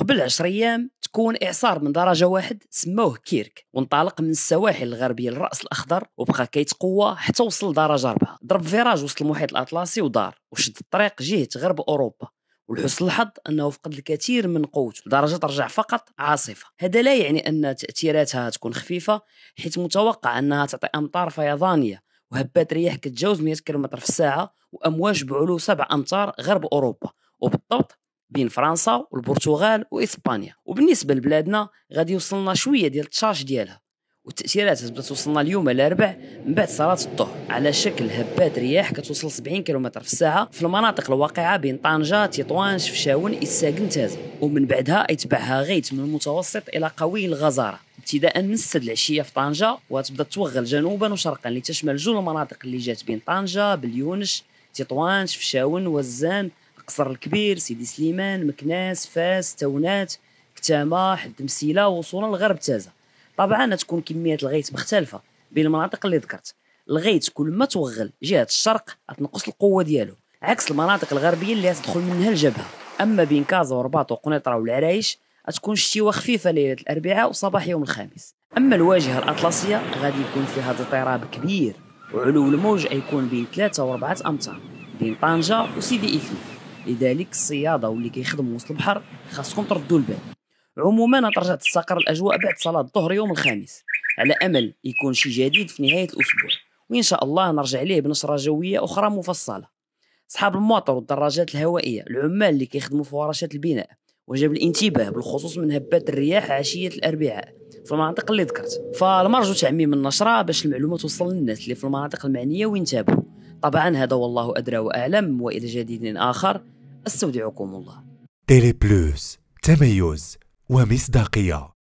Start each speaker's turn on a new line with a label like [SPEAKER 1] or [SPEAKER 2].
[SPEAKER 1] قبل 10 ايام تكون اعصار من درجه واحد سموه كيرك وانطلق من السواحل الغربيه للراس الاخضر وبقى كيتقوى حتى وصل درجه أربعة ضرب فيراج وسط المحيط الاطلسي ودار وشد الطريق جهه غرب اوروبا ولحسن الحظ انه فقد الكثير من قوته لدرجه ترجع فقط عاصفه هذا لا يعني ان تاثيراتها تكون خفيفه حيث متوقع انها تعطي امطار فيضانيه وهبات رياح كتجاوز 100 كم في الساعه وامواج بعلو 7 امتار غرب اوروبا وبالضبط بين فرنسا والبرتغال واسبانيا وبالنسبه لبلادنا غادي يوصلنا شويه ديال التشارج ديالها والتاثيرات بدات توصلنا اليوم الاربع من بعد صلاه الظهر على شكل هبات رياح كتوصل 70 كيلومتر في الساعه في المناطق الواقعه بين طنجه تطوان شفشاون اساكن تازه ومن بعدها يتبعها غيت من المتوسط الى قوي الغزاره ابتداء من السد العشيه في طنجه وتبدا توغل جنوبا وشرقا لتشمل جوج المناطق اللي جات بين طنجه بليونش تطوان شفشاون وزان قصر الكبير سيدي سليمان مكناس فاس تونات كتامة حد مسيلة وصولا لغرب تازة طبعا تكون كمية الغيت مختلفة بين المناطق اللي ذكرت الغيت كل ما توغل جهة الشرق تنقص القوة ديالو عكس المناطق الغربية اللي تدخل منها الجبهة أما بين كازا ورباط وقنيطرة والعرايش تكون الشتيوة خفيفة ليلة الأربعاء وصباح يوم الخامس أما الواجهة الأطلسية غادي يكون فيها اضطراب كبير وعلو الموج يكون بين 3 و 4 أمتار بين طنجة وسيدي إفلي لذلك الصياده واللي كيخدموا وسط البحر خاصكم تردوا البال عموما انا رجعت تستقر الاجواء بعد صلاه الظهر يوم الخميس على امل يكون شي جديد في نهايه الاسبوع وان شاء الله نرجع ليه بنشره جويه اخرى مفصله اصحاب المواطر والدراجات الهوائيه العمال اللي كيخدموا في ورشات البناء وجب الانتباه بالخصوص من هبات الرياح عشيه الاربعاء في المناطق اللي ذكرت فالمرجو تعميم النشره باش المعلومه توصل للناس اللي في المناطق المعنيه وينتابعوا طبعا هذا والله أدرى وأعلم وإلى جديد آخر أستودعكم الله تيلي بلوس تميز ومصداقية